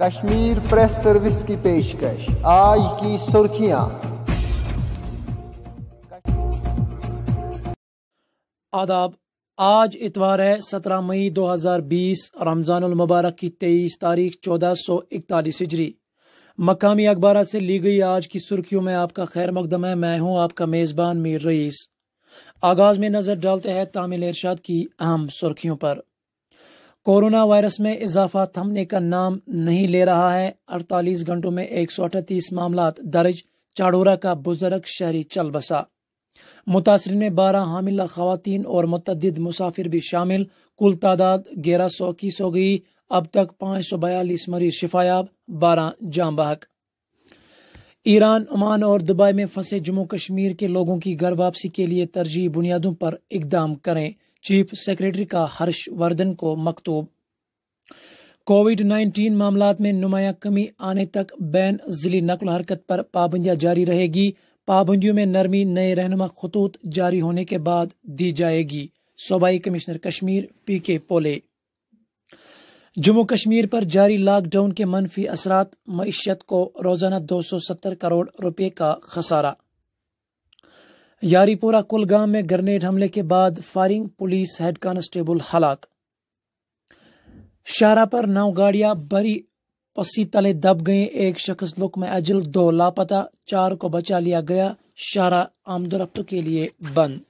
Kashmir press service की पेशकश आज की सुर्खियां आदाब आज इतवार है 17 मई 2020 रमजान मुबारक की 23 तारीख 1441 हिजरी मकामी अखबार से ली गई आज की सुर्खियों में आपका खैर मकदम है मैं हूं आपका मेजबान मीर रईस आगाज में नजर डालते हैं तामिल इरशाद की अहम सुर्खियों पर कोरोना वायरस में इजाफा थमने का नाम नहीं ले रहा है 48 घंटों में एक सौ अठतीस मामला दर्ज चाडोरा का बुजुर्ग शहरी चल बसा मुतासर में बारह हामिला खातन और मतद मुसाफिर भी शामिल कुल तादाद ग्यारह सौ इक्कीस हो गई अब तक पांच सौ बयालीस मरीज शिफायाब बारह जाम बहक ईरान ओमान और दुबई में फंसे जम्मू कश्मीर के लोगों की घर वापसी के लिए तरजीह बुनियादों पर इकदाम करें चीफ सेक्रेटरी का हर्षवर्धन को मकतूब कोविड 19 मामला में नुमाया कमी आने तक बैन जिली नकल हरकत पर पाबंदियां जारी रहेगी पाबंदियों में नरमी नए रहनुमा खतूत जारी होने के बाद दी जाएगी सूबाई कमिश्नर कश्मीर पी के पोले जम्मू कश्मीर पर जारी लॉकडाउन के मनफी असरा मीशत को रोजाना 270 करोड़ रुपए का खसारा यारीपोरा कुलगाम में ग्रेनेड हमले के बाद फायरिंग पुलिस हेड कांस्टेबल हलाक शाहरा पर नौ गाड़ियां बरी पसी तले दब गए एक शख्स लुक में अजल दो लापता चार को बचा लिया गया शाहरा आमदरफ्त के लिए बंद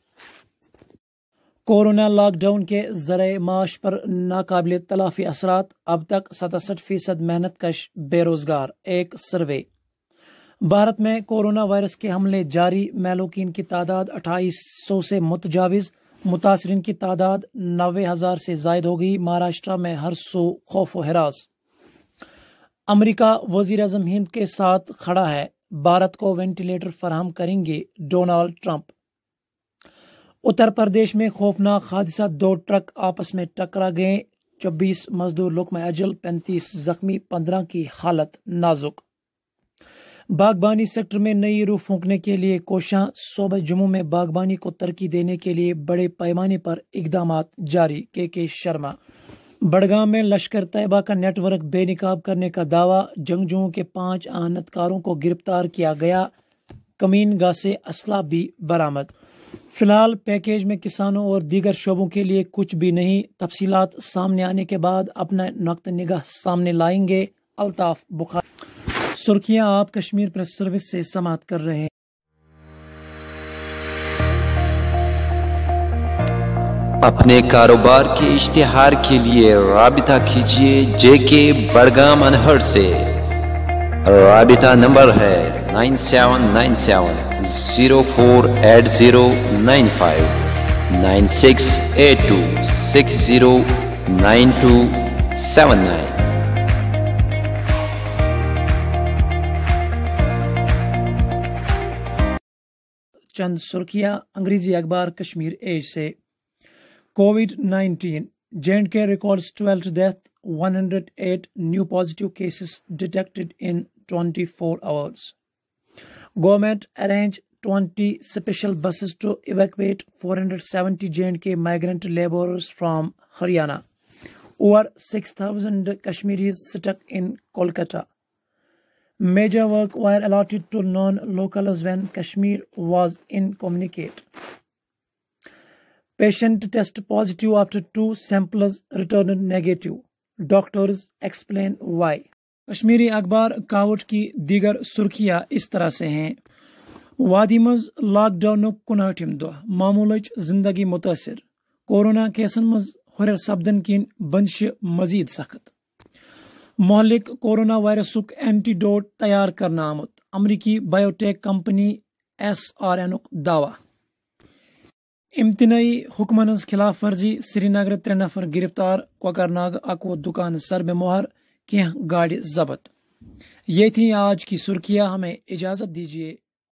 कोरोना लॉकडाउन के जर माश पर नाकाबिल तलाफी असरा अब तक सतासठ फीसद मेहनत कश बेरोजगार एक सर्वे भारत में कोरोना वायरस के हमले जारी मेलोकिन की तादाद अट्ठाईस सौ से मुतजाविज मुतासरीन की तादाद नबे हज़ार से जायद हो गई महाराष्ट्र में हर सौ खौफ व हरास अमरीका वजीर अजम हिंद के साथ खड़ा है भारत को वेंटिलेटर फराहम करेंगे डोनाल्ड ट्रंप उत्तर प्रदेश में खौफनाक हादसा दो ट्रक आपस में टकरा गए 24 मजदूर लुकमा अजल पैंतीस जख्मी पंद्रह की हालत नाजुक बागबानी सेक्टर में नई रूह फूकने के लिए कोशा सोबा जम्मू में बागबानी को तरक्की देने के लिए बड़े पैमाने पर इकदाम जारी के के शर्मा बड़गाम में लश्कर तैयबा का नेटवर्क बेनकाब करने का दावा जंगजुओं के पांच आनतकारों को गिरफ्तार किया गया कमीनगा से असला भी बरामद फिलहाल पैकेज में किसानों और दीगर शोबों के लिए कुछ भी नहीं तफसीत सामने आने के बाद अपना नक्त निगाह सामने लाएंगे अल्ताफ बुखार सुर्खियां आप कश्मीर प्रेस सर्विस से समाप्त कर रहे हैं अपने कारोबार के इश्तिहार के लिए राबिता कीजिए जेके बड़गाम अनहर से राबिता नंबर है nine seven nine seven zero four eight zero nine five nine six eight two six zero nine two seven nine चंद सुर्खियां अंग्रेजी अखबार कश्मीर एज से covid nineteen J and K record twelfth death one hundred eight new positive cases detected in twenty four hours government arrange twenty special buses to four hundred seventy J and K migrant labour from Haryana over thousand Kashmiris stuck in Kolkata Major work were allotted to non-locals when Kashmir was incommunicate. Patient test positive after two samples returned negative. Doctors explain why. कश्मीरी अखबार कावट की दीगर सुर्खियां इस तरह से हैं वादी मज लाकडाउन कनहठम दह मामूल zindagi mutasir. Corona केसन maz हुरर sabdan kin बंदिश mazid सख्त मोहलिक कोरोना वायरसुक डोट तैयार करना आमुत अमरीकी biotech company S R N दावा इम्तनई हुक्मन खिलाफ वर्जी श्रीनगर त्रे नफर गिरफ्तार कोकरनाग अकवो दुकान सरबे मोहर कह गाड़ि जब्त ये थी आज की सुर्खियां हमें इजाज़त दीजिए